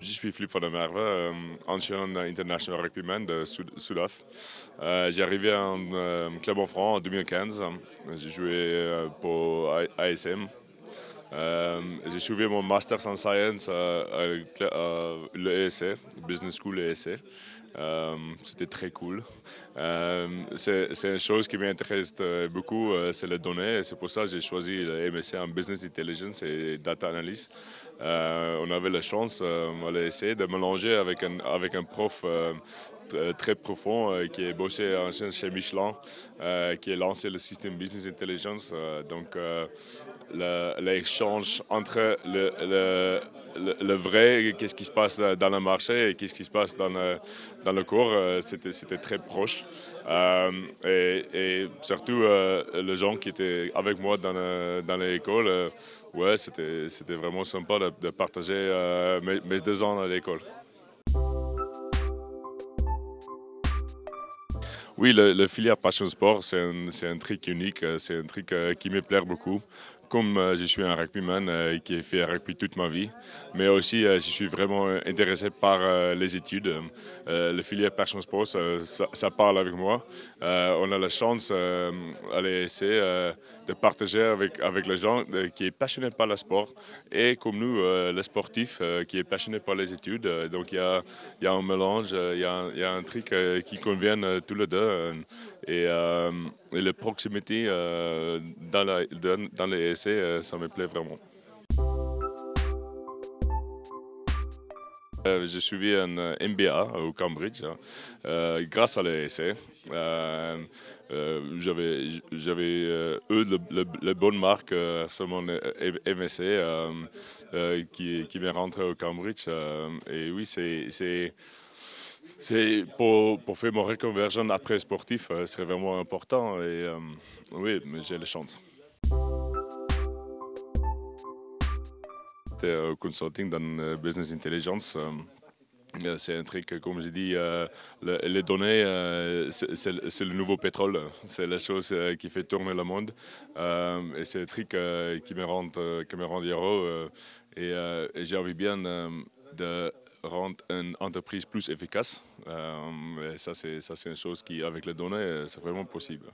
Je suis Philippe Der merve, euh, ancien international rugbyman de Sudaf. Euh, j'ai arrivé en euh, club en France en 2015. J'ai joué pour ASM, euh, j'ai suivi mon Master en Science à, euh, l'ESC, euh, e e, Business School ESC. E. C'était très cool. c'est une chose qui m'intéresse beaucoup, c'est les données. C'est pour ça que j'ai choisi le MSc en Business Intelligence et Data Analysis. on avait la chance à l'ESC de mélanger avec un, avec un prof euh, très profond euh, qui est bossé chez Michelin, euh, qui a lancé le système Business Intelligence. donc, l'échange entre le, vrai, qu'est-ce qui se passe dans le marché et qu'est-ce qui se passe dans le, dans le cours, c'était très proche. et, surtout, les gens qui étaient avec moi dans, dans l'école, ouais, c'était vraiment sympa de, partager mes deux ans à l'école. Oui, le, filière Passion Sport, c'est un, un, truc unique, euh, c'est un truc euh, qui me plaît beaucoup comme euh, je suis un rugbyman euh, qui ai fait rugby toute ma vie, mais aussi euh, je suis vraiment intéressé par les études. le filière Passion sport, ça, ça, parle avec moi. on a la chance à l'ESC de partager avec, avec les gens qui sont passionnés par le sport et comme nous, les sportifs qui sont passionnés par les études. Donc il y a, y a, un mélange, il y, y, a un truc qui convient tous les deux. Et, euh, la proximité euh, dans, la, dans les essais, euh, ça me plaît vraiment. Euh, j'ai suivi un MBA au Cambridge hein, grâce à l'ESC. J'avais eu le, bonne marque sur mon MSC qui, qui m'est rentré au Cambridge. et oui, c'est c'est pour, pour, faire mon reconversion après sportif, euh, c'est vraiment important. Et euh, oui, mais j'ai la chance. Euh, consulting dans business intelligence. C'est un truc, comme je dis, les données, c'est le nouveau pétrole. C'est la chose qui fait tourner le monde. Et c'est un truc qui me rend, qui me rend heureux. Et j'ai envie bien de rendre une entreprise plus efficace. Euh, ça, c'est une chose qui, avec les données, c'est vraiment possible.